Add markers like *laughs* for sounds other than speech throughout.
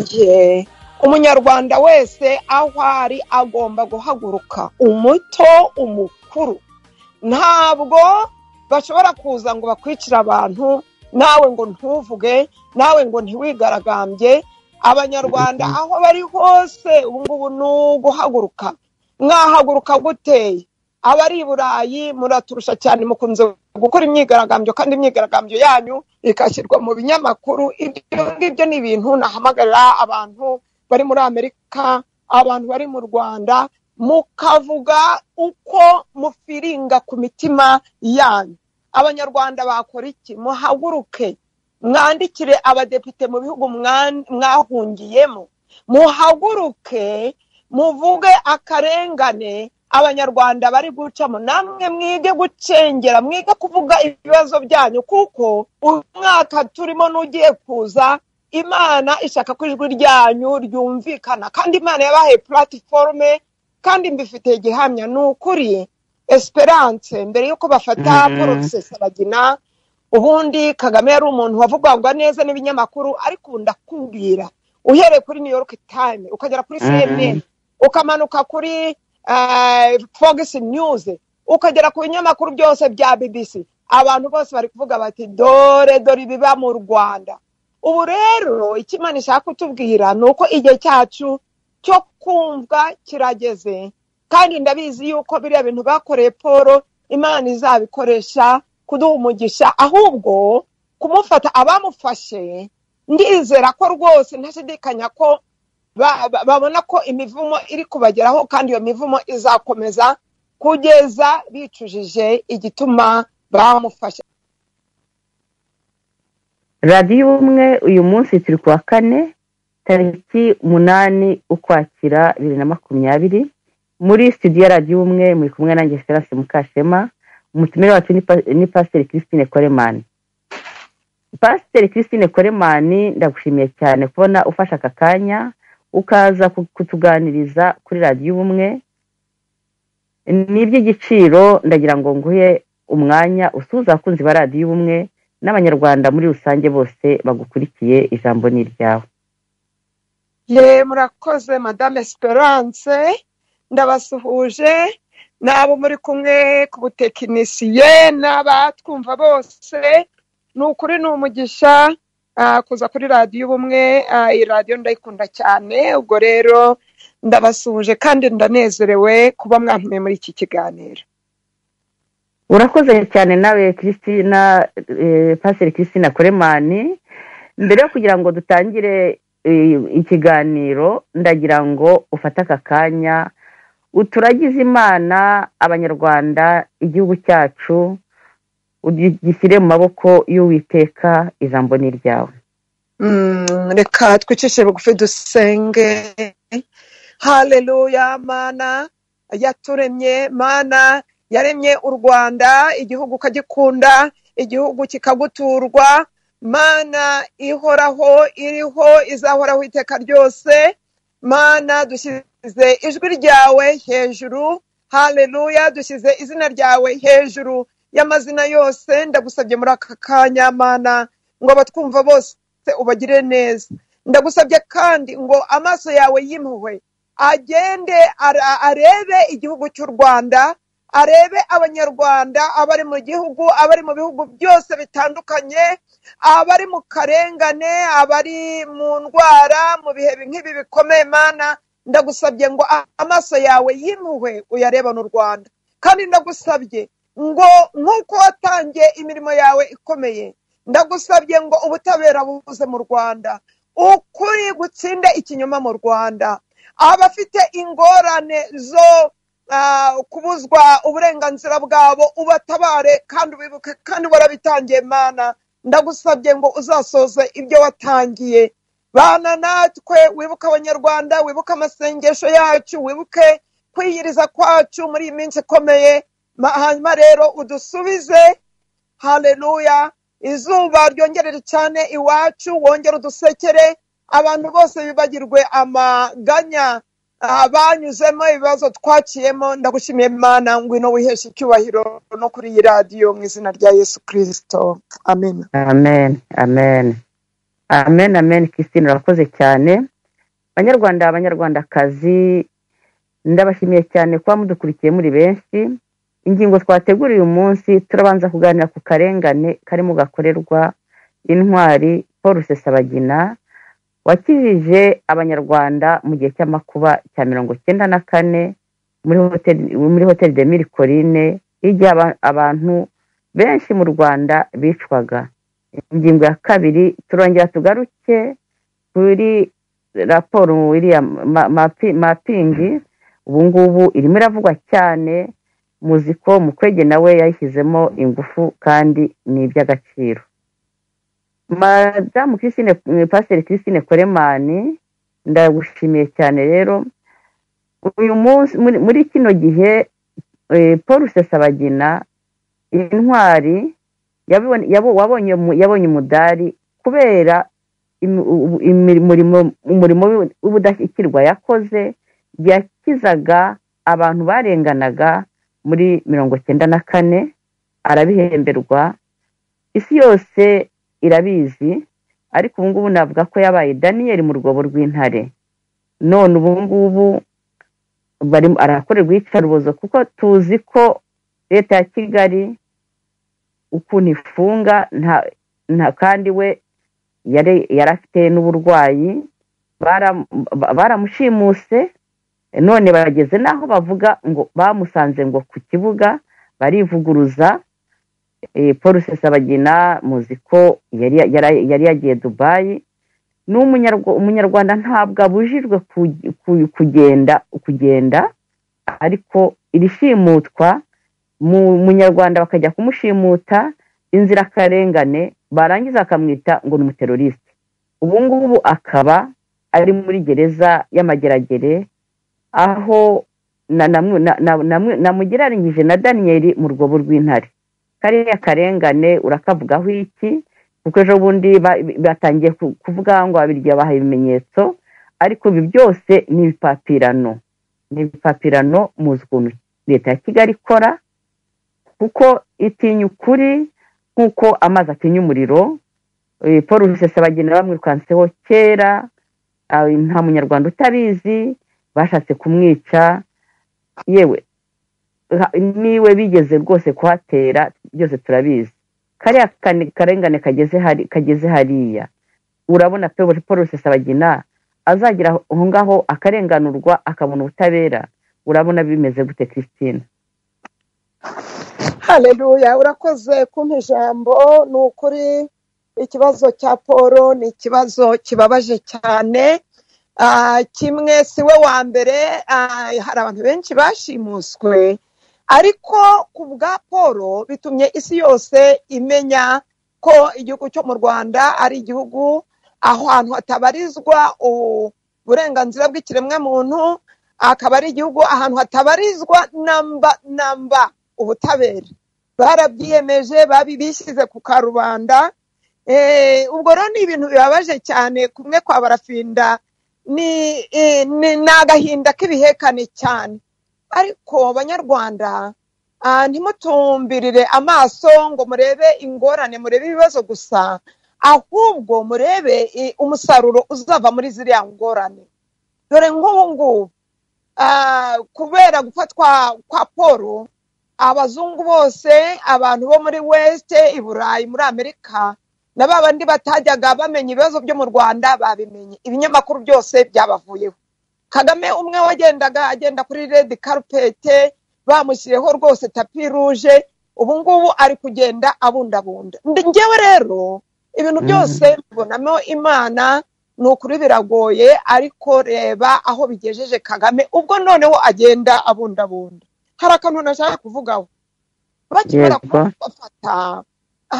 gihe umunyarwanda wese aho ari agomba guhaguruka umuto umukuru ntabwo bashobora kuza ngo bakwicire abantu nawe ngo ntuvuge nawe ngo ntiwigaragambye abanyarwanda *laughs* aho bari hose ubu ngubu ni uguhaguruka mwahaguruka guteye abari i burayi muraturusha cyane mukunze gukora imyigaragambyo kandi imyigaragambyo yanyu ikashyirwa mu binyamakuru ibyo ngibyo ni ibintu nahamagarira abantu bari muri amerika abantu bari mu rwanda mukavuga uko mufiringa ku mitima yanyu abanyarwanda bakora iki muhaguruke mwandikire abadepite mu bihugu mwahungiyemo muhaguruke muvuge akarengane abanyarwanda bari gucamo namwe mwige gucengera mwige kuvuga ibibazo byanyu kuko umwaka turimo n'ugiye kuza imana ishaka ko ijwi ryanyu ryumvikana kandi imana yabahaye puratiforume kandi mbifite gihamya ni ukuri esperance mbere y'uko bafata mhm. paul rusesabagina ubundi kagame yari umuntu wavugwagwa neza n'ibinyamakuru ariko ubu ndakubwira uhereye kuri new york time ukagera kuri mhm. cnn ukamanuka kuri Eh, fogisi nyuzi ukagera ku binyamakuru byose bya bbc abantu bose bari kuvuga bati dore dore ibiba mu rwanda ubu rero ikimana ishaka kutubwira ni uko igihe cyacu cyo kumva kirageze kandi ndabizi yuko biriya bintu bakoreye paul imana izabikoresha kuduha umugisha ahubwo kumufata abamufashe ndizera ko rwose ntashidikanya ko babona ko imivumo iri kubageraho kandi iyo mivumo izakomeza kugeza bicujije igituma bamufasha radiyo umwe uyu munsi turi kuwa kane tariki umunani ukwakira bibiri na makumyabiri muri studio ya radiyo umwe muri kumwe na serasi mukashema umutumire wacu ni pasiteri christine koremani pasiteri christine koremani ndagushimiye cyane kubona ufashe aka kanya ukaza kutuganiriza kuri radiyo ubumwe ni iby'igiciro ndagira ngo nguhe umwanya usuhuza abakunzi ba radiyo ubumwe n'abanyarwanda muri rusange bose bagukurikiye ijambo ni iryawe ye murakoze madame esperance ndabasuhuje n'abo muri kumwe ku butekinisiye n'abatwumva bose ni ukuri ni umugisha Ah, kuza kuri radiyo ubumwe ah, iyi radiyo ndayikunda cyane ubwo rero ndabasuhuje kandi ndanezerewe kuba mwampuye muri iki kiganiro urakoze cyane nawe christina eh, pasiteri christina kuremani mbere yo kugira ngo dutangire eh, ikiganiro ndagira ngo ufate aka kanya uturagize imana abanyarwanda igihugu cyacu ugishyire mu maboko y'uwiteka ijambo ni ryawe mm, reka twicishe bugufi dusenge haleluya mana yaturemye mana yaremye u rwanda igihugu ukagikunda igihugu kikaguturwa mana ihoraho iriho izahoraho iteka ryose mana dushyize ijwi ryawe hejuru haleluya dushyize izina ryawe hejuru y'amazina yose ndagusabye muri aka kanyamana ngo abatwumva bose ubagire neza ndagusabye kandi ngo amaso yawe y'impuhwe agende arebe igihugu cy'u rwanda arebe abanyarwanda abari mu gihugu abari mu bihugu byose bitandukanye abari mu karengane abari mu ndwara mu bihe nk'ibi bikomeye mana ndagusabye ngo amaso yawe y'impuhwe uyarebane u rwanda kandi ndagusabye ngo nk'uko watangiye imirimo yawe ikomeye ndagusabye ngo ubutabera buze mu rwanda ukuri gutsinde ikinyoma mu rwanda abafite ingorane zo ah, kubuzwa uburenganzira bwabo ubatabare kandi ubibuke kandi warabitangiye mana ndagusabye ngo uzasoze ibyo watangiye bana natwe wibuke abanyarwanda wibuke amasengesho yacu wibuke kwiyiriza kwacu muri iyi minsi ikomeye hanyuma rero udusubize hareruya izuba ryongerere cyane iwacu wongere udusekere abantu bose bibagirwe amaganya banyuzemo ibibazo twaciyemo ndagushimiye imana ngwino wiheshe icyubahiro no kuri iyi radiyo mu izina rya yesu kirisito amen amen amen amen amen christine urakoze cyane banyarwanda abanyarwandakazi ndabashimiye cyane kuba mudukurikiye muri benshi ingingo twateguriye uyu munsi turabanza kuganira ku karengane karimo gakorerwa intwari paul rusesabagina wakijije abanyarwanda mu gihe cy'amakuba cya mirongo icyenda na kane muri hoteli de miri korine igihe abantu benshi mu rwanda bicwaga ingingo ya kabiri turongera tugaruke kuri raporo wiriya mapingi ubungubu irimo iravugwa cyane Muziko Mukwege nawe yabishyizemo ingufu kandi ni iby'agaciro Madamu Christine Pasiteri Christine Koremani ndagushimiye cyane rero uyu munsi muri kino gihe eh, Paul Rusesabagina intwari yabonye umudari kubera umurimo w'ubudashyikirwa yakoze yakizaga abantu barenganaga muri mirongo cyenda na kane arabihemberwa isi yose irabizi ariko ubu ngubu navuga ko yabaye daniyeli mu rwobo rw'intare none ubu ngubu arakorerwa iyicarubozo kuko tuzi ko leta ya kigali ukuntu ifunga nta kandi we yari afite n'uburwayi baramushimuse none barageze n'aho bavuga ngo bamusanze ngo ku kibuga barivuguruza eh, paul sesabagina muzi ko yari yagiye dubayi umunyarwanda ntabwo abujijwe kugenda kugenda ariko irishimutwa munyarwanda bakajya kumushimuta inzirakarengane barangiza akamwita ngo ni umuteroriste ubu ngubu akaba ari muri gereza y'amageragere aho namugereranyije na daniyeli mu rwobo rw'intare kariya karengane urakavugaho iki kuko ejo bundi batangiye kuvuga ngo abirya bahaye ibimenyetso ariko ibi byose ni ibipapirano ni ibipapirano muzi ukuntu leta ya kigali ikora kuko itinya ukuri nk'uko amazi atinya umuriro eh, paul rusesabagina bamwirukanseho kera nta munyarwanda utabizi bashatse kumwica yewe niwe bigeze rwose kuhatera byose turabizi kariya karengane kageze hari kageze hariya urabona pe paul rusesabagina azagera aho ngaho akarenganurwa akabona ubutabera urabona bimeze gute christine hareruya urakoze kumpa ijambo ni ukuri ikibazo cya paul ni ikibazo kibabaje cyane Ah, kimwe si we wa mbere ah, hari abantu benshi bashimuswe ariko ku bwa paul bitumye isi yose imenya ko igihugu cyo mu rwanda ari igihugu ahantu hatabarizwa uburenganzira bw'ikiremwamuntu akaba ari igihugu ahantu hatabarizwa namba namba ubutabera barabyiyemeje babishyize ku karubanda eh, ubwo rero ni ibintu bibabaje cyane kumwe kwa barafinda ni eh, agahinda k'ibihekane cyane ariko banyarwanda ah, ntimutumbirire amaso ngo murebe ingorane murebe ibibazo gusa ahubwo murebe eh, umusaruro uzava muri ziriya ngorane dore nk'ubu ngubu ah, kubera gufatwa kwa paul abazungu bose abantu bo muri west i burayi muri amerika na ba bandi batajyaga bamenya ibibazo byo mu rwanda babimenye ibinyamakuru byose byabavuyeho kagame umwe wagendaga agenda kuri redi karupete bamushyiriyeho rwose tapi ruje ubu ngubu ari kugenda abundabunda ngewe rero ibintu mm. byose mbonamo imana ni ukuri biragoye ariko reba aho bigejeje kagame ubwo noneho agenda abundabunda hari akantu nashaka kuvugaho bakimara kumufata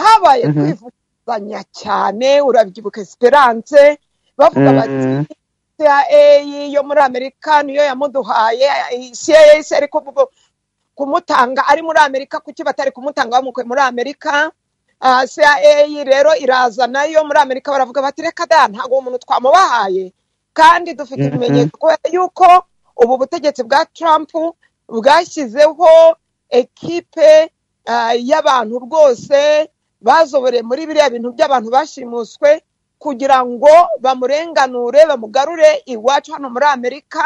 habaye mm-hmm. kwivuga barabazanya cyane urabyibuka esperance bavuga bati CIA yo muri Amerika niyo yamuduhaye CIA se ariko kumutanga ari muri Amerika kuki batari kumutanga bamukwe muri Amerika uh, ah, CIA rero iraza nayo muri Amerika baravuga bati reka da ntabwo umuntu twamubahaye kandi dufite ibimenyetso yuko ubu butegetsi bwa Trump bwashyizeho ekipe ah, y'abantu rwose bazobereye muri biriya bintu by'abantu bashimuswe kugira ngo bamurenganure bamugarure iwacu hano muri amerika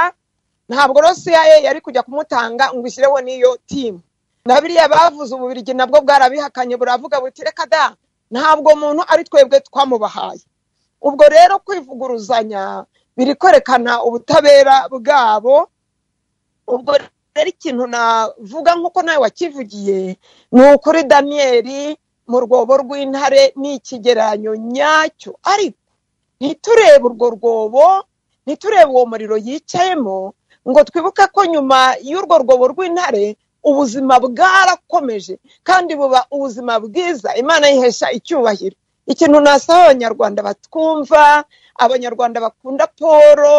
ntabwo rosiya ye yari kujya kumutanga ngo ishyireho n'iyo timu na biriya bavuze ububirigi nabwo bwarabihakanye buravuga buti reka da ntabwo muntu ari twebwe twamubahaye ubwo rero kwivuguruzanya biri kwerekana ubutabera bwabo ubwo rero ikintu navuga nk'uko nawe wakivugiye ni ukuri daniyeli mu rwobo rw'intare ni ikigeranyo nyacyo ariko ntitureba urwo rwobo ntiturebe uwo muriro yicayemo ngo twibuke ko nyuma y'urwo rwobo rw'intare ubuzima bwarakomeje kandi buba ubuzima bwiza imana yihesha icyubahiro ikintu nasaba abanyarwanda batwumva abanyarwanda bakunda poro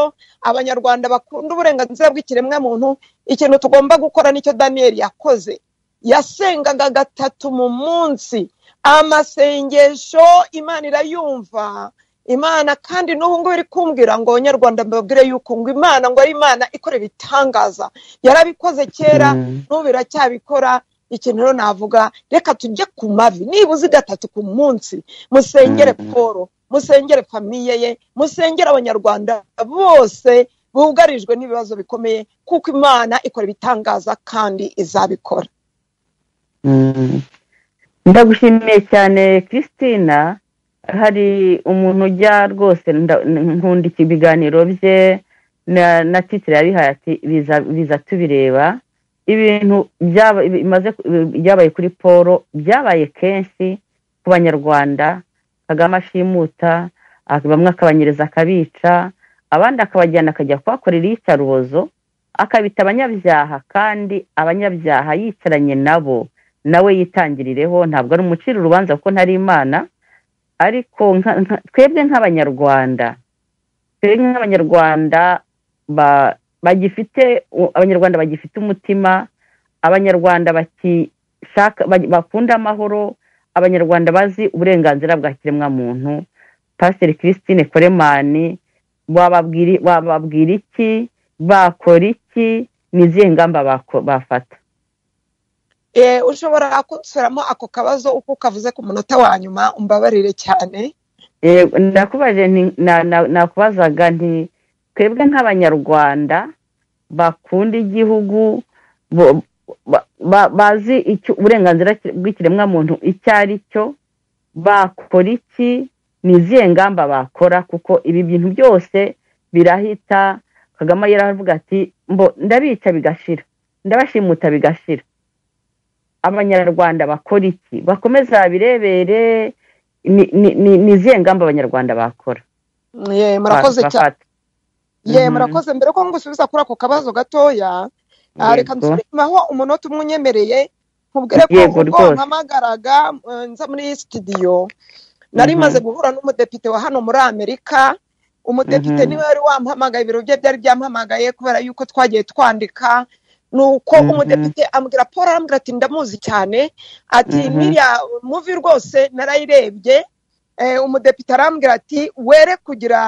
abanyarwanda bakunda uburenganzira bw'ikiremwamuntu ikintu tugomba gukora nicyo daniel yakoze yasengaga gatatu mu munsi amasengesho imana irayumva imana kandi n'ubu ngubu iri kumbwira ngo abanyarwanda mbabwire yuko ngo imana ngo ari imana ikorera itangaza yarabikoze kera mm. n'ubu biracyabikora ikintu rero navuga reka tujye ku mavi nibuze gatatu ku munsi musengere mm. paul musengere famiye ye musengere abanyarwanda bose bugarijwe n'ibibazo bikomeye kuko imana ikora ibitangaza kandi izabikora Mm. ndagushimiye cyane christina hari umuntu ujya rwose nkundika ibiganiro bye na titire yabihaye ati biza tubireba ibintu byabaye kuri paul byabaye kenshi ku banyarwanda kagame ashimuta bamwe akabanyereza akabica abandi akabajyana akajya kuhakorera iyicarubozo akabita abanyabyaha kandi abanyabyaha yicaranye nabo nawe yitangirireho ntabwo ari umucira urubanza kuko ntari imana ariko twebwe nk'abanyarwanda twebwe nk'abanyarwanda bagifite abanyarwanda bagifite umutima abanyarwanda bakunda amahoro abanyarwanda bazi uburenganzira bwa kiremwamuntu pasiteri christine koremani wababwira iki bakora iki ni izihe ngamba bafata Eh, ushobora kudusuramo ako kabazo uko kavuze ku munota wa nyuma umbabarire cyane eh, ndakubaje nakubazaga nti twebwe nk'abanyarwanda bakunda igihugu bazi uburenganzira bw'ikiremwamuntu icyo ari cyo bakora iki ni izihe ngamba bakora kuko ibi bintu byose birahita kagame yaravuga ati mbo ndabica bigashira ndabashimuta bigashira abanyarwanda bakora iki bakomeza birebere ni izihe ngamba abanyarwanda bakora murakoze cyane mhm. murakoze mbere ko ngusubiza kuri ako kabazo gatoya reka nsubimaho umunota umwe unyemereye nkubwire ko ubwo mpampagaraga eh, nza muri iyi sitidiyo nari mhm. maze guhura n'umudepite wa hano muri amerika umudepite mhm. niwe wari wampamagaye ibiro bye byari byampamagaye kubera yuko twagiye twandika nuko mhm. umudepite amubwira paul arambwira ati ndamuzi cyane ati n'iriya mhm. muvi rwose narayirebye eh, umudepite arambwira ati were kugira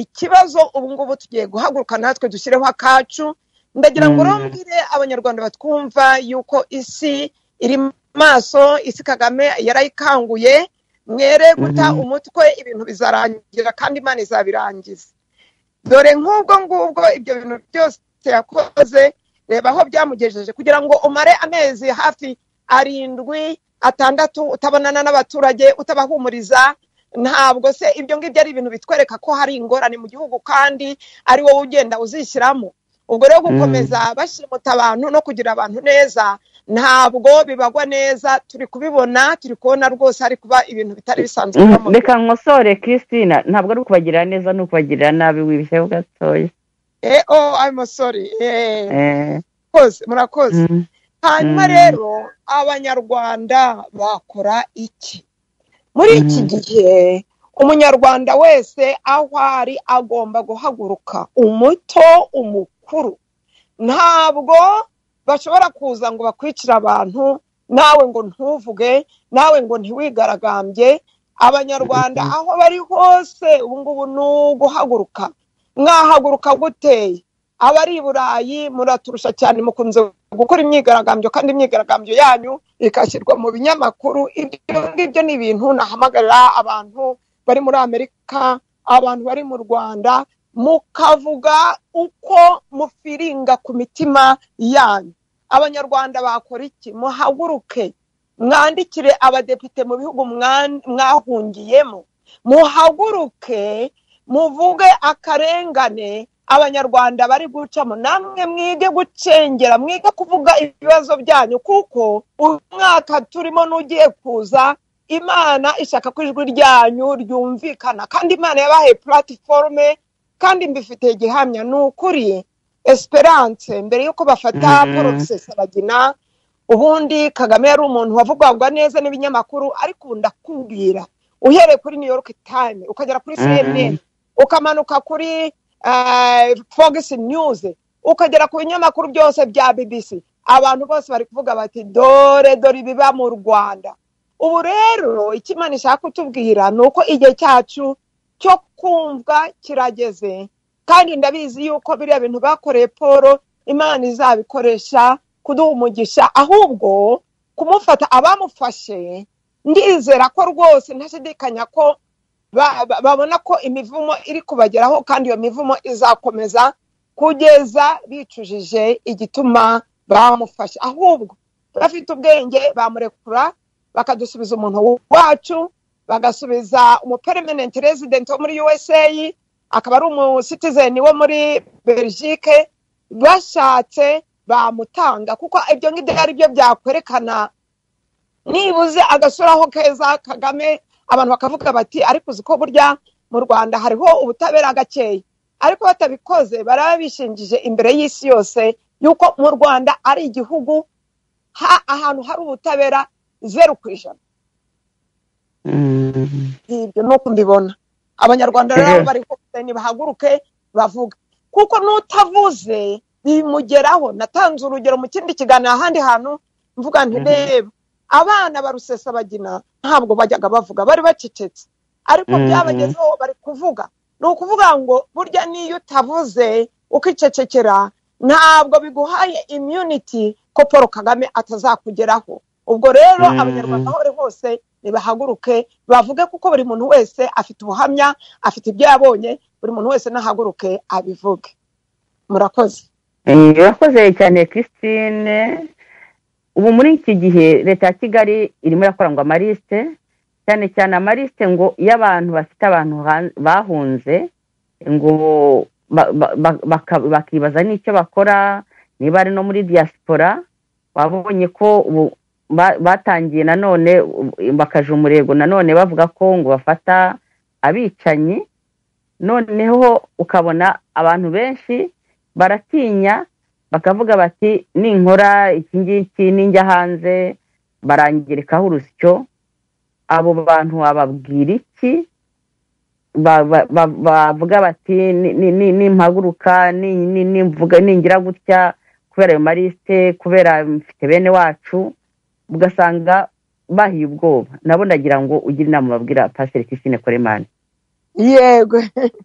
ikibazo ubu ngubu tugiye guhaguruka natwe dushyireho akacu ndagira ngo mhm. urambwire abanyarwanda batwumva yuko isi iri maso isi kagame yarayikanguye mwere guta umutwe ibintu bizarangira kandi imana izabirangiza dore nk'ubwo ngubwo ibyo bintu byose yakoze reba aho byamugejeje kugira ngo umare amezi hafi arindwi atandatu utabonana n'abaturage utabahumuriza ntabwo se ibyo ngibyo ari ibintu bitwereka ko hari ingorane mu gihugu kandi ari wowe ugenda uzishyiramo ubwo rero gukomeza mm. bashimuta abantu no kugira abantu neza ntabwo bibagwa neza turi kubibona turi kubona rwose hari kuba ibintu bitari bisanzwe mm. reka nkosore christina ntabwo ari ukubagirira neza ni ukubagirira nabi wibyeho gatoya eh oh i'm sorry eh, eh. murakoze mm. hanyuma mm. rero abanyarwanda bakora iki muri iki mm. gihe umunyarwanda wese aho ari agomba guhaguruka umuto umukuru ntabwo bashobora kuza ngo bakwicire abantu nawe ngo ntuvuge nawe ngo ntiwigaragambye abanyarwanda aho bari hose ubu ngubu ni uguhaguruka mwahaguruka guteye abari i burayi muraturusha cyane mukunze gukora imyigaragambyo kandi imyigaragambyo yanyu ikashyirwa mu binyamakuru ibyo ngibyo ni ibintu nahamagarira abantu bari muri amerika abantu bari mu rwanda mukavuga uko mufiringa ku mitima yanyu abanyarwanda bakora iki muhaguruke mwandikire abadepite mu bihugu mwahungiyemo muhaguruke muvuge akarengane abanyarwanda bari gucamo namwe mwige gucengera mwige kuvuga ibibazo byanyu kuko uyu mwaka turimo n'ugiye kuza imana ishaka ko ijwi ryanyu ryumvikana kandi imana yabahaye puratiforume kandi mbifitiye gihamya ni ukuri esperance mbere yuko bafata mhm. paul rusesabagina ubundi kagame yari umuntu wavugwagwa neza n'ibinyamakuru ariko ubu ndakubwira uhereye kuri new york time ukagera kuri mhm. cnn ukamanuka kuri eh, fogisi nyuzi ukagera ku binyamakuru byose bya bibisi abantu bose bari kuvuga bati dore dore ibiba mu rwanda ubu rero icyo ishaka kutubwira ni uko igihe cyacu cyo kumva kirageze kandi ndabizi yuko biriya bintu bakoreye paul imana izabikoresha kuduha umugisha ahubwo kumufata abamufashe ndizera ko rwose ntashidikanya ko babona ko imivumo iri kubageraho kandi iyo mivumo izakomeza kugeza bicujije igituma bamufasha ahubwo bafite ubwenge bamurekura bakadusubiza umuntu wacu bagasubiza umuperemenenti residenti wo muri usa akaba ari umusitizeni wo muri belgique bashatse bamutanga kuko ibyo ngibyo ari byo byakwerekana nibuze agasuraho keza kagame abantu bakavuga bati ariko uzi ko burya mu rwanda hariho ubutabera gakeya ariko batabikoze baraba bishingije imbere y'isi yose yuko mu rwanda ari igihugu ahantu hari ubutabera zeru ku ijana mm. ibyo ni uko mbibona abanyarwanda rero bari bahaguruke bavuga kuko n'utavuze bimugeraho natanze urugero mu kindi kiganiro ahandi hantu mvuga ntireba abana barusesabagina ntabwo bajyaga bavuga bari bacecetse ariko mm-hmm. byabagezeho bari kuvuga ni ukuvuga ngo burya n'iyo utavuze ukicecekera ntabwo biguhaye imyuniti ko paul kagame atazakugeraho ubwo rero mm-hmm. abanyarwanda aho bari hose nibahaguruke bavuge kuko buri muntu wese afite ubuhamya afite ibyo yabonye buri muntu wese nahaguruke abivuge murakoze murakoze cyane christine ubu muri iki gihe leta ya kigali irimo irakora ngo amarisite cyane cyane amarisite ngo yabantu bafite abantu bahunze ngo bakibaza n'icyo bakora niba ari no muri diaspora wabonye ko batangiye nanone bakaje umurego nanone bavuga ko ngo bafata abicanyi noneho ukabona abantu benshi baratinya bakavuga bati ninkora iki ngiki ninjya hanze barangirikaho urusyo abo bantu bababwira iki bavuga bati nimpaguruka ningira gutya kubera ayo marisite kubera mfite bene wacu ugasanga bahiye ubwoba nabo ndagira ngo ugire inama babwira pasiteri Christine koremani yego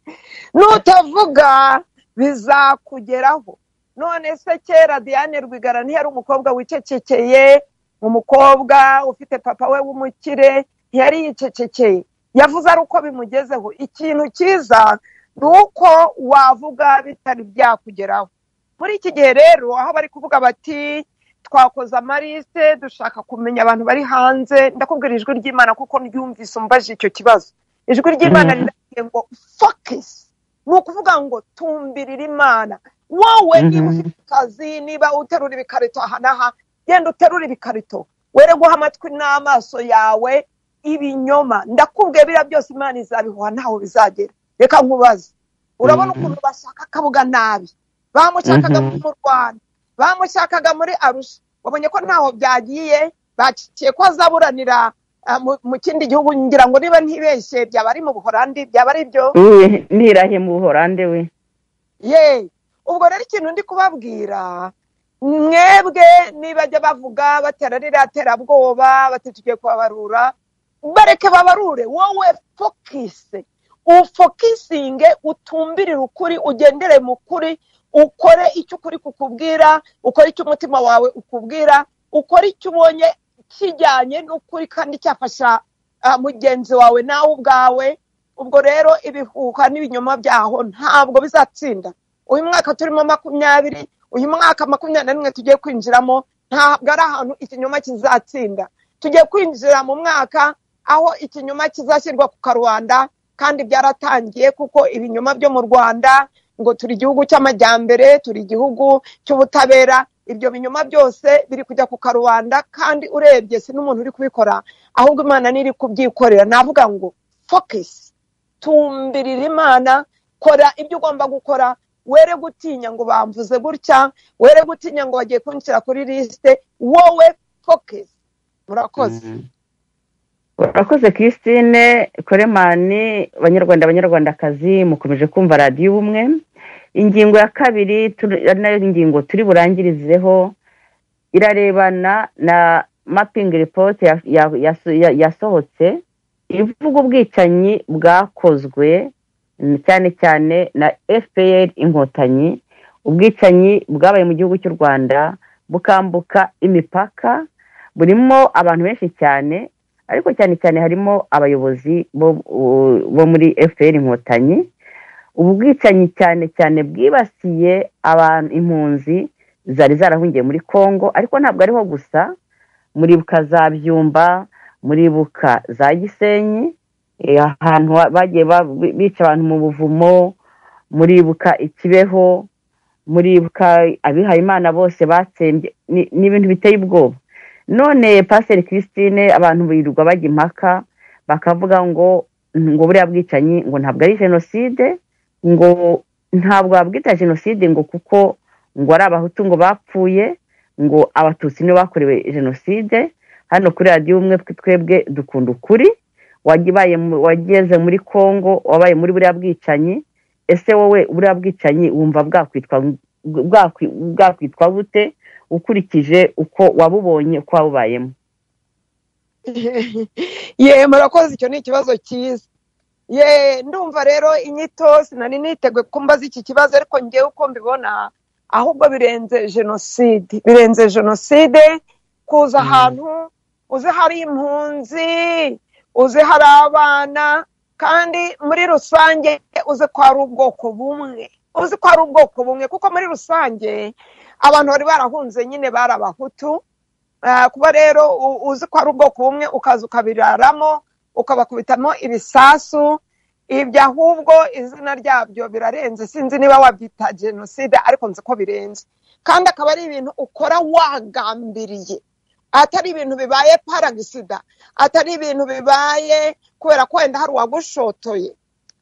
*laughs* nutavuga bizakugeraho none se kera diane rwigara ntiyari umukobwa wicecekeye umukobwa ufite papa we w'umukire ntiyari yicecekeye yavuze ari uko bimugezeho ikintu cyiza ni uko wavuga bitari byakugeraho muri iki gihe rero aho bari kuvuga bati twakoze amarise dushaka kumenya abantu bari hanze ndakubwira ijwi ry'imana kuko ryumvise umbaje icyo kibazo ijwi ry'imana mm. riravuga ngo fokisi ni ukuvuga ngo tumbirire imana wowe niba mhm. ufite akazi niba uterura ibikarito aha n'aha genda uterura ibikarito were guha amatwi n'amaso yawe ibinyoma ndakubwiye biriya byose imana izabihuha ntaho bizagera reka nkubaze urabona mhm. ukuntu bashaka akabuga nabi bamushakaga mhm. mu rwanda bamushakaga muri arusha wabonye ko ntaho byagiye baciye ko azaburanira eh, mu kindi gihugu ngira ngo niba ntibeshye byaba ari mu buhorandi byaba ari byo nirahe mu buhorande we ye ubwo rero ikintu ndi kubabwira mwebwe nibajya bavuga batera terabwoba bati tugiye kubabarura bareke babarure wowe fokise ufokisinge utumbirire ukuri ugendere mu kuri ukore icyo ukuri kukubwira ukore icyo umutima wawe ukubwira ukore icyo ubonye kijyanye n'ukuri kandi cyafasha ah, mugenzi wawe nawe ubwawe ubwo rero ibihuha n'ibinyoma byaho ntabwo bizatsinda uyu mwaka turimo makumyabiri uyu mwaka makumyabiri na rimwe tugiye kwinjiramo ntabwo ari ahantu ikinyoma kizatsinda tugiye kwinjira mu mwaka aho ikinyoma kizashyirwa ku karubanda kandi byaratangiye kuko ibinyoma byo mu rwanda ngo turi igihugu cy'amajyambere turi igihugu cy'ubutabera ibyo binyuma byose biri kujya ku karubanda kandi urebye si n'umuntu uri kubikora ahubwo imana niri kubyikorera navuga ngo fokisi tumbirira imana kora ibyo ugomba gukora were gutinya ngo bamvuze gutya were gutinya ngo bagiye kunshyira kuri lisite wowe fokisi murakoze mm. urakoze christine koremani banyarwanda abanyarwandakazi mukomeje kumva radiyo ubumwe ingingo ya kabiri ari nayo ngingo turi burangirizeho irarebana na mapingi ripoti yasohotse ivuga ubwicanyi bwakozwe cyane cyane na fpr inkotanyi ubwicanyi bwabaye mu gihugu cy'u rwanda bukambuka imipaka burimo abantu benshi cyane ariko cyane cyane harimo abayobozi bo muri fpr inkotanyi ubwicanyi cyane cyane bwibasiye abantu impunzi zari zarahungiye muri congo ariko ntabwo ariho gusa muribuka za byumba muribuka za gisenyi Eh, ahantu bagiye bica abantu mu buvumo muribuka ikibeho muribuka abihayimana bose batsembye ni ibintu biteye ubwoba none pasiteri christine abantu birirwa bajya impaka bakavuga ngo ngo buriya bwicanyi ngo ntabwo ari jenoside ngo ntabwo babwita jenoside ngo kuko ngo ari abahutu ngo bapfuye ngo abatutsi nibo bakorewe jenoside hano kuri radiyo umwe twebwe dukunda ukuri wageze muri kongo wabaye muri buriya bwicanyi ese wowe buriya bwicanyi wumva bwakwitwa bwakwitwa bute ukurikije uko wabubonye uko wabubayemo *laughs* ye murakoze icyo ni ikibazo cyiza ye ndumva rero inyito sinari niteguye ko iki kibazo ariko njye uko mbibona ahubwo birenze jenoside birenze jenoside kuza mm. ahantu uzi hari impunzi uzi hari abana kandi muri rusange uzi ko ari ubwoko bumwe uzi ko ari ubwoko bumwe kuko muri rusange abantu bari barahunze nyine bari abahutu eh, kuba rero uzi ko ari ubwoko bumwe ukaza ukabiraramo ukabakubitamo ibisasu ibyo ahubwo izina ryabyo birarenze sinzi niba wabyita jenoside ariko nzi ko birenze kandi akaba ari ibintu ukora wagambiriye atari ibintu bibaye paragisida atari ibintu bibaye kubera ko wenda hari uwagushotoye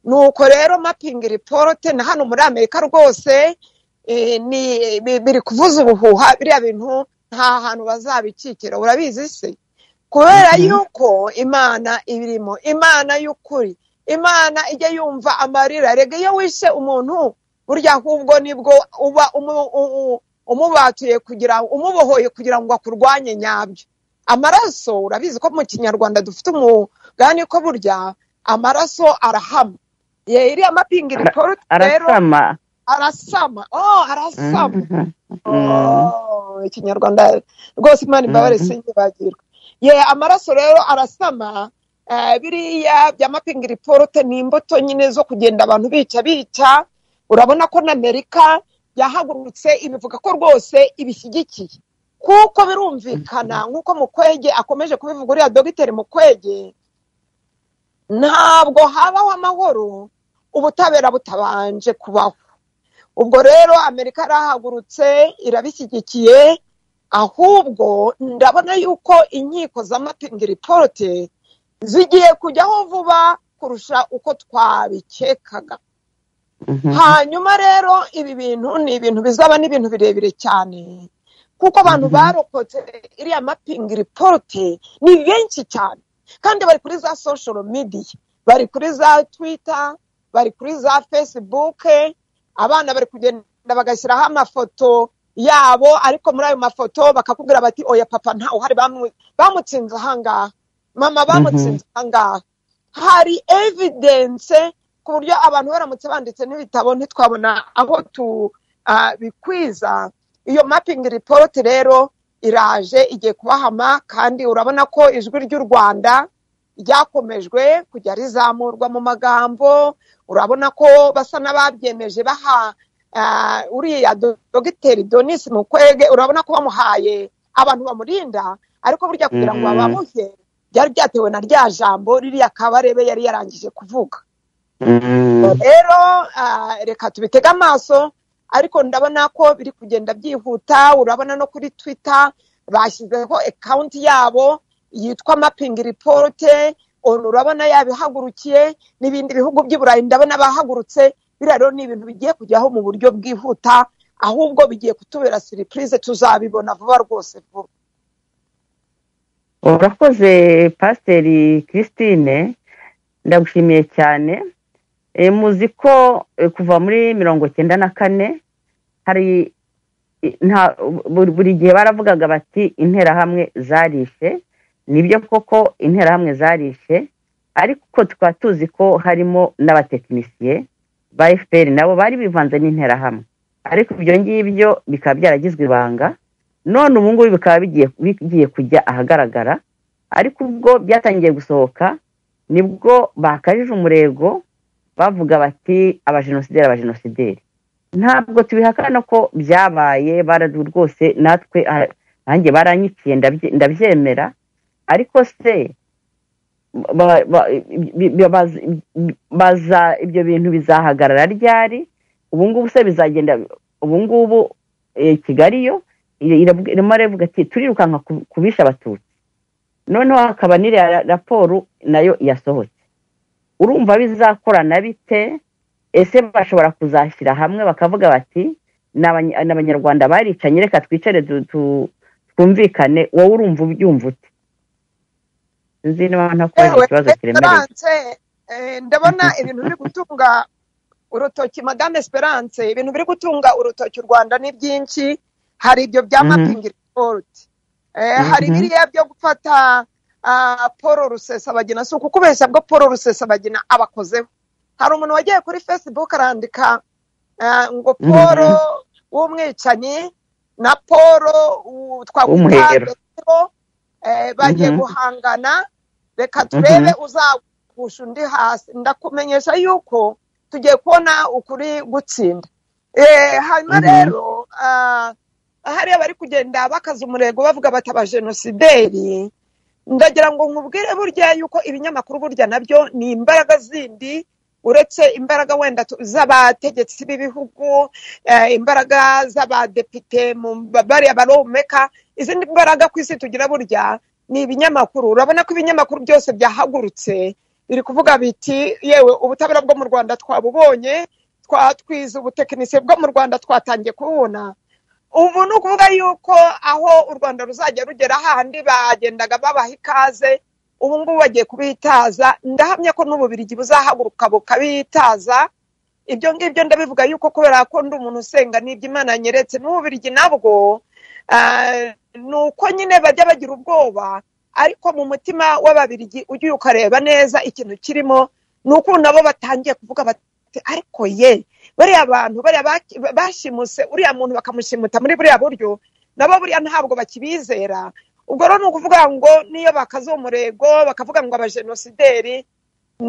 ni uko rero mapingi riporote na hano muri amerika rwose eh, biri kuvuza ubuhuha biriya bintu nta hantu bazabikikira urabizi se kubera mhm. yuko imana ibirimo imana y'ukuri imana ijya yumva amarira rege iyo wishe umuntu burya ahubwo nibwo uba umubatuye kugira umubohoye kugira ngo akurwanye nyabyo amaraso urabizi ko mu kinyarwanda dufite umugani ko burya amaraso arahama iriya mapingi riporo rero arasama arasama oh, mhm. Oh, mhm. ikinyarwanda rwose imana imbabare sinjye ye amaraso rero arasama eh, biriya bya mapingi riporote ni imbuto nyine zo kugenda abantu bica bica urabona ko n'amerika yahagurutse ibivuga ko rwose ibishyigikiye kuko birumvikana nk'uko mukwege akomeje kubivuga uriya dogiteri mukwege ntabwo habaho amahoro ubutabera butabanje kubaho ubwo rero amerika yarahagurutse irabishyigikiye ahubwo ndabona yuko inkiko z'amapingi ripote zigiye kujyaho vuba kurusha uko twabikekaga Mm-hmm. hanyuma rero ibi bintu ni ibintu bizaba n'ibintu birebire cyane kuko abantu mm-hmm. barokotse iriya mapingi riporute ni benshi cyane kandi bari kuri za soshoro midiya bari kuri za twita bari kuri za fesibuke abana bari kugenda bagashyiraho amafoto yabo ariko muri ayo mafoto bakakubwira bati oya papa ntawe uhari bamutsinze ahangaha mama bamutsinze mm-hmm. ahangaha hari evidense ku buryo abantu baramutse banditse n'ibitabo ntitwabona aho bikwiza iyo mapingi ripoti rero iraje igiye kubahama kandi urabona ko ijwi ry'u rwanda ryakomejwe kujya rizamurwa mu magambo urabona ko basa n'ababyemeje baha uriya dogiteri donisi mukwege urabona ko bamuhaye abantu bamurinda ariko burya kugira ngo mm-hmm. babamuhe byari byatewe na rya jambo ririya kabarebe yari yarangije kuvuga Mm. rero ah, reka tubitege amaso ariko ndabona ko biri kugenda byihuta urabona no kuri twitter bashyizeho akawunti yabo yitwa mapingi ripote urabona yabihagurukiye n'ibindi bihugu by'iburayi ndabona bahagurutse biriya rero ni ibintu bigiye kujyaho mu buryo bwihuta ahubwo bigiye kutubera siripurize tuzabibona vuba rwose vuba urakoze pasiteri christine ndagushimiye cyane Eh, muzi ko eh, kuva muri mirongo icyenda na kane hari buri gihe baravugaga bati interahamwe zarishe nibyo koko interahamwe zarishe ariko tukaba tuzi ko harimo n'abatekinisiye ba efuperi nabo bari bivanze n'interahamwe ariko ibyo ngibyo bikaba byaragizwe ibanga none ubu ngubu bikaba bigiye kujya ahagaragara ariko ubwo byatangiye gusohoka nibwo bakajije umurego bavuga bati abajenosideri abajenosideri ntabwo tubihakana ko byabaye baradu rwose natwe ah, nanjye baranyiciye ndabyemera ariko se baza ibyo bintu bizahagarara ryari ubu ngubu se bizagenda ubu ngubu eh, kigali yo irimo aravuga ati turirukanka kubisha abatutsi noneho hakaba n'iriya raporo nayo yasohotse urumva bizakorana bite ese bashobora kuzashyira hamwe bakavuga bati ni abanyarwanda baricanye reka twicare twumvikane wowe urumva ubyumva uti sinzi niba ntakubaza ikibazo kiremereye eh, ndabona ibintu biri gutunga urutoki madame esperance ibintu biri gutunga urutoki u rwanda ni byinshi hari ibyo bya mapingi mm-hmm. ripoti eh, hari mm-hmm. biriya byo gufata paul rusesabagina si ukukubeshya bwo paul rusesabagina abakozeho hari umuntu wagiye kuri facebook arandika eh, ngo paul w'umwicanyi na paul twakwita eh, bagiye mhm. guhangana reka turebe mhm. uzagusha undi hasi ndakumenyesha yuko tugiye kubona ukuri gutsinda eh, hanyuma mhm. rero ah, hariya bari kugenda bakaza umurego bavuga bati jenosideri ndagira ngo nkubwire burya yuko ibinyamakuru burya nabyo ni imbaraga zindi uretse imbaraga wenda z'abategetsi b'ibihugu eh, imbaraga z'abadepite bariya baromeka izindi mbaraga ku isi tugira burya ni ibinyamakuru urabona ko ibinyamakuru byose byahagurutse biri kuvuga biti yewe ubutabera bwo mu rwanda twabubonye twatwize ubutekinisiye bwo mu rwanda twatangiye kububona ubu ni ukuvuga yuko aho u rwanda ruzajya rugera ahandi bagendaga babaha ikaze ubu ngubu bagiye kubitaza ndahamya ko n'ububirigi buzahaguruka bukabitaza ibyo ngibyo ndabivuga yuko kubera ko ndi umuntu usenga n'ibyo imana nyeretse n'ububirigi nabwo eh, ni uko nyine bajya bagira ubwoba ariko mu mutima w'ababirigi ujye ukareba neza ikintu kirimo ni uko nabo batangiye kuvuga bati ati ariko ye bariya bantu bariya bashimuse uriya muntu bakamushimuta muri buriya buryo nabo buriya ntabwo bakibizera ubwo rero ni ukuvuga ngo niyo bakaza umurego bakavuga ngo abajenosideri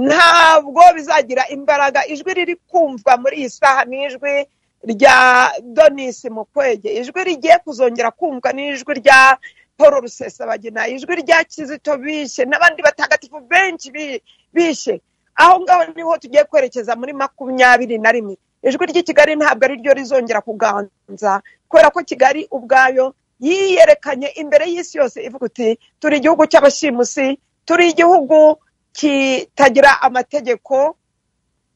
ntabwo bizagira imbaraga ijwi riri kumvwa muri iyi saha ni ijwi rya donisi mukwege ijwi rigiye kuzongera kumvwa n'ijwi rya paul rusesabagina ijwi rya kizito bishe n'abandi batagatifu benshi bishe aho ngaho niho tugiye kwerekeza muri makumyabiri na rimwe ijwi ry'i kigali ntabwo ari ryo rizongera kuganza kubera ko kigali ubwayo yiyerekanye imbere y'isi yose ivuga uti turi igihugu cy'abashimusi turi igihugu kitagira amategeko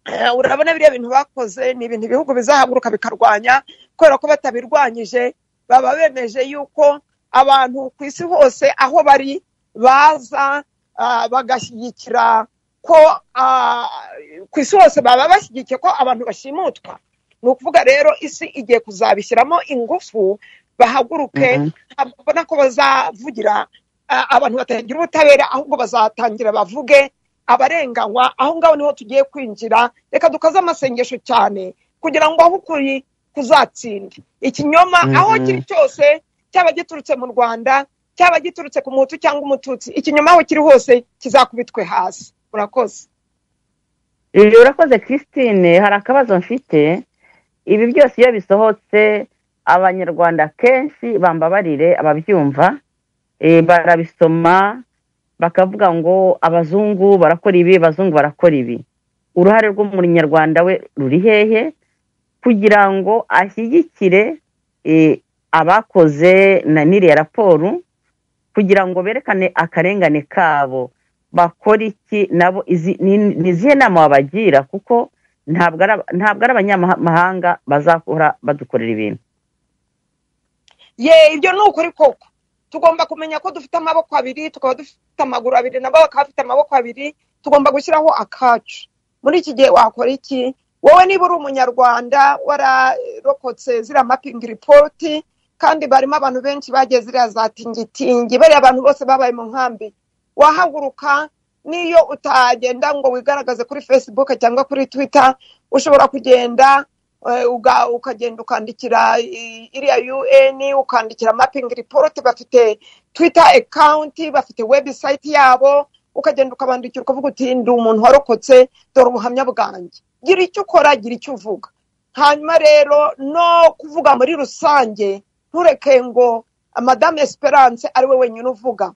eh, urabona biriya bintu bakoze ni ibintu ibihugu bizahaguruka bikarwanya kubera ko batabirwanyije baba bemeje yuko abantu ku isi hose aho bari baza ah, bagashyigikira ko ku isi hose baba bashyigikiye ko abantu bashimutwa ni ukuvuga rero isi igiye kuzabishyiramo ingufu bahaguruke mhm. ntabwo ko bazavugira abantu batagira ubutabera ahubwo bazatangira bavuge abarenganywa aho ngaho niho tugiye kwinjira reka dukaze amasengesho cyane kugira ngo aho ukuri kuzatsinde ikinyoma mhm. aho kiri cyose cyaba giturutse mu rwanda cyaba giturutse ku mutu cyangwa umututsi ikinyoma aho kiri hose kizakubitwe hasi urakoze urakoze christine hari akabazo mfite ibi byose iyo bisohotse abanyarwanda kenshi bambabarire ababyumva eh, barabisoma bakavuga ngo abazungu barakora ibi abazungu barakora ibi uruhare rw'umunyarwanda we ruri hehe kugira ngo ashyigikire eh, abakoze na n'iriya raporo kugira ngo berekane akarengane kabo bakora iki nabo ni izihe nama wabagira kuko ntabwo ari abanyamahanga bazakora badukorera ibintu ye ibyo ni ukuri koko tugomba kumenya ko dufite amaboko abiri tukaba dufite amaguru abiri nabo bakaba bafite amaboko abiri tugomba gushyiraho akacu muri iki gihe wakora iki wowe niba uri umunyarwanda wararokotse ziriya mapingi ripoti kandi barimo abantu benshi bagiye ziriya za tingitingi bariya abantu bose babaye mu nkambi wahaguruka n'iyo utagenda ngo wigaragaze kuri facebook cyangwa kuri twitter ushobora kugenda eh, ukagenda ukandikira iriya un ukandikira mapping report bafite twitter account bafite website yabo ukagenda ukabandikira ukavuga uti ndi umuntu warokotse dore ubuhamya bwanjye gira icyo ukora gira icyo uvuga hanyuma rero no kuvuga muri rusange ntureke ngo madame esperance ari we wenyine uvuga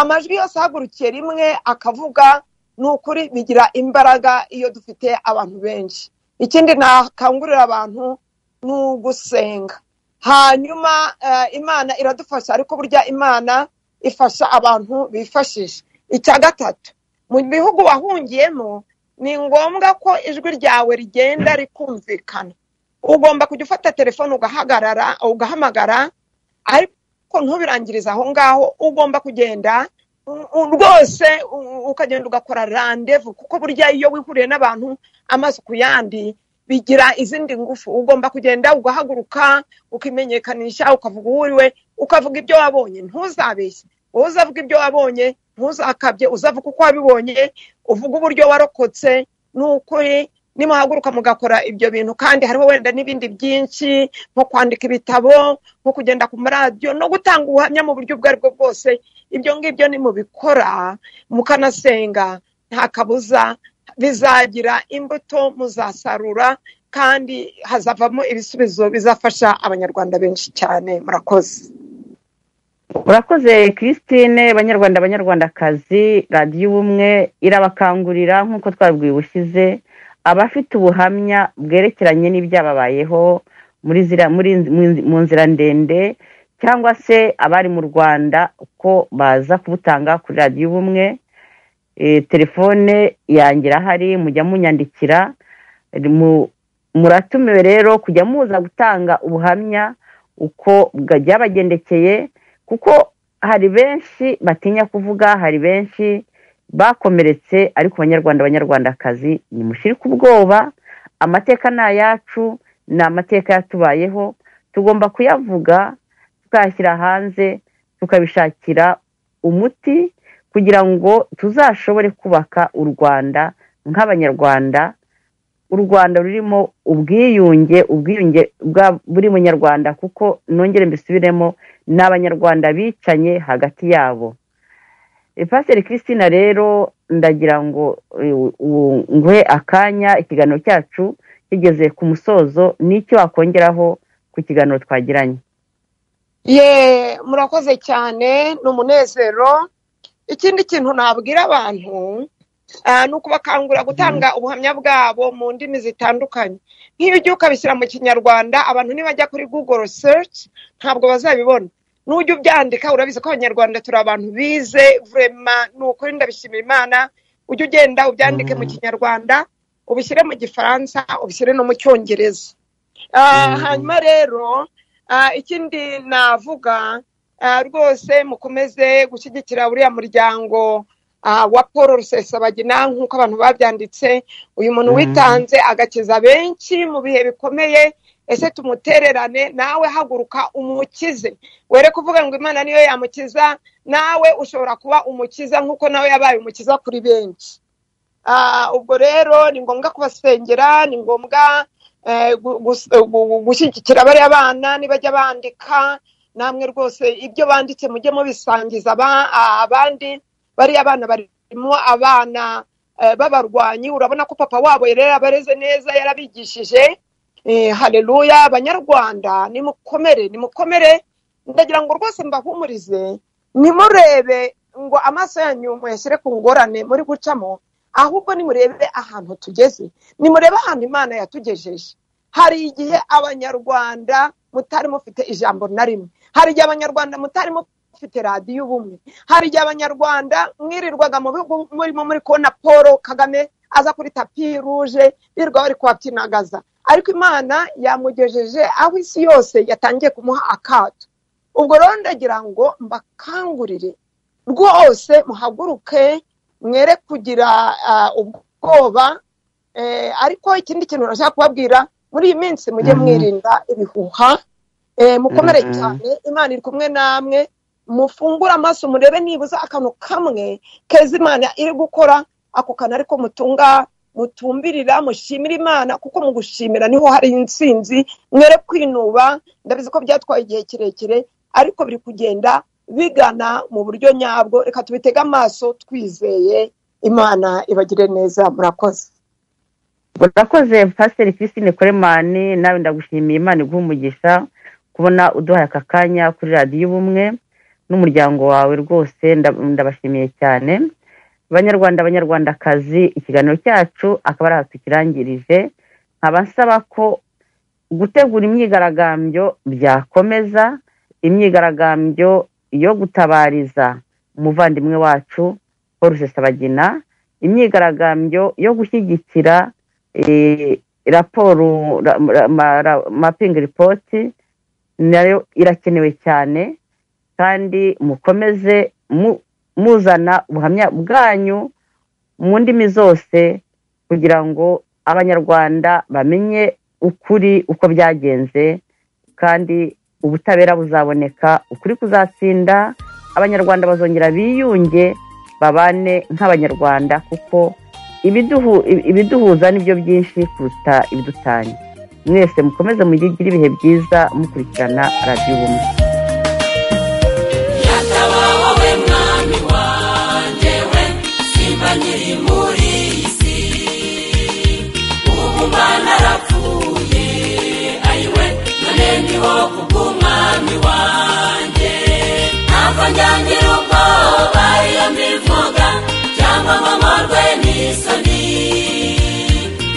amajwi yose ahagurukiye rimwe akavuga ni ukuri bigira imbaraga iyo dufite abantu benshi ikindi nakangurira abantu ni ugusenga hanyuma eh, imana iradufasha ariko burya imana ifasha abantu bifashisha icya gatatu mu bihugu wahungiyemo ni ngombwa ko ijwi ryawe rigenda rikumvikana ugomba kujya ufata telefone ugahagarara ugahamagara ariko ntubirangirize aho ngaho ugomba kugenda rwose ukagenda ugakora randevu kuko burya iyo wihuriye n'abantu amaso ku yandi bigira izindi ngufu ugomba kugenda ugahaguruka ukimenyekanisha ukavuga uwo uriwe ukavuga ibyo wabonye ntuzabeshye wowe uzavuga ibyo wabonye ntuzakabye uzavuga uko wabibonye uvuga uburyo warokotse ni ukuri nimuhaguruka mugakora ibyo bintu kandi hariho wenda n'ibindi byinshi nko kwandika ibitabo nko kugenda ku maradiyo no gutanga ubuhamya mu buryo ubwo bwo bwose ibyo ngibyo ni mubikora mukanasenga nta kabuza bizagira imbuto muzasarura kandi hazavamo ibisubizo bizafasha abanyarwanda benshi cyane murakoze urakoze christine banyarwanda banyarwandakazi radiyo ubumwe irabakangurira nk'uko twabwiwe ushyize abafite ubuhamya bwerekeranye n'ibyababayeho muri zira mu nzira ndende cyangwa se abari mu rwanda uko baza kubutanga kuri radiyo ubumwe e, telefone yanjye irahari mujya munyandikira muratumiwe rero kujya muza gutanga ubuhamya uko byabagendekeye kuko hari benshi batinya kuvuga hari benshi bakomeretse ariko banyarwanda abanyarwandakazi nimushyire ku bwoba amateka ni ayacu ni amateka yatubayeho tugomba kuyavuga tukayashyira hanze tukabishakira umuti kugira ngo tuzashobore kubaka u rwanda nk'abanyarwanda u rwanda rurimo ubwiyunge ubwiyunge bwa buri munyarwanda kuko nongere mbisubiremo n’abanyarwanda bicanye hagati yabo pasiteri christina rero ndagira ngo e, nguhe akanya ikiganiro cyacu kigeze ku musozo n'icyo wakongeraho ku kiganiro twagiranye ye murakoze cyane ni umunezero ikindi kintu nabwira abantu ni ukubakangurira gutanga mm. ubuhamya bwabo mu ndimi zitandukanye nk'iyo ugiye ukabishyira mu kinyarwanda abantu nibajya kuri google search ntabwo bazabibona n'ujya ubyandika urabizi ko abanyarwanda turi abantu bize vurema ni ukuri ndabishimira imana ujye ugenda ubyandike mu mm. kinyarwanda ubishyire mu gifaransa ubishyire no mu cyongereza ah, mm. hanyuma rero ah, ikindi navuga ah, rwose mukomeze gushyigikira buriya muryango wa paul rusesabagina nk'uko abantu babyanditse uyu muntu mm. witanze agakiza benshi mu bihe bikomeye ese tumutererane nawe haguruka umukize were kuvuga ngo imana niyo yamukiza nawe ushobora kuba umukiza nk'uko nawe yabaye umukiza kuri benshi ah, ubwo rero ni ngombwa kubasengera ni ngombwa eh, gushyigikira bariya bana nibajya bandika namwe rwose ibyo banditse mujye mubisangiza ah, abandi bariya bana barimo abana eh, b'abarwanyi urabona ko papa wabo yari yabareze neza yarabigishije Eh, hareruya abanyarwanda nimukomere nimukomere ndagira ngo rwose mbahumurize nimurebe ngo amaso yanyu muyashyire ku ngorane muri gucamo ahubwo nimurebe ahantu tugeze nimurebe ahantu imana yatugejeje hari igihe abanyarwanda mutari mufite ijambo na rimwe hari igihe abanyarwanda mutari mufite radiyo ubumwe hari igihe abanyarwanda mwirirwaga mu bihugu murimo muri kubona paul kagame aza kuri tapi ruje birirwa bari kuhabyinagaza ariko imana yamugejeje aho isi yose yatangiye kumuha akato ubwo rero ndagira ngo mbakangurire rwose muhaguruke mwere kugira ubwoba e, ariko ikindi kintu nashaka kubabwira muri iyi minsi mujye mhm. mwirinda ibihuha e, mukomere mhm. cyane imana iri kumwe namwe mufungure amaso murebe nibuze akantu kamwe keza imana iri gukora ako kantu ariko mutunga mutumbirira mushimira imana kuko mu gushimira niho hari insinzi mwere kwinuba ndabizi ko byatwaye igihe kirekire ariko biri kugenda bigana mu buryo nyabwo reka tubitege amaso twizeye imana ibagire neza murakoze murakoze pasiteri Christine koremani nawe ndagushimiye imana iguha umugisha kubona uduhaye aka kanya kuri radiyo ubumwe n'umuryango wawe rwose ndabashimiye cyane banyarwanda abanyarwandakazi ikiganiro cyacu akaba ari aha tukirangirije nkaba nsaba ko gutegura imyigaragambyo byakomeza imyigaragambyo yo gutabariza umuvandimwe wacu paul rusesabagina imyigaragambyo yo gushyigikira eh, raporo mapingi ripoti nayo irakenewe cyane kandi mukomeze muzana ubuhamya bwanyu mu ndimi zose kugira ngo abanyarwanda bamenye ukuri uko byagenze kandi ubutabera buzaboneka ukuri kuzatsinda abanyarwanda bazongera biyunge babane nk'abanyarwanda kuko ibiduhuza nibyo byinshi kuruta ibidutanya mwese mukomeze mugire ibihe byiza mukurikirana radiyo ubumwe amaboko bw'umwami wanjye ntabwo njyangira ubwoba iyo mbivuga cyangwa ngo amorwe n'isoni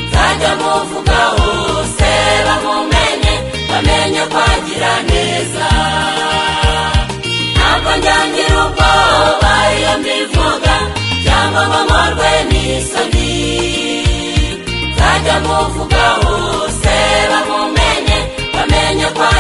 nzajya muvuga hose bamumenye bamenye kwagira neza ntabwo njyangira ubwoba iyo mbivuga cyangwa ngo amorwe n'isoni nzajya muvuga hose bamumenye bamenye kwagira neza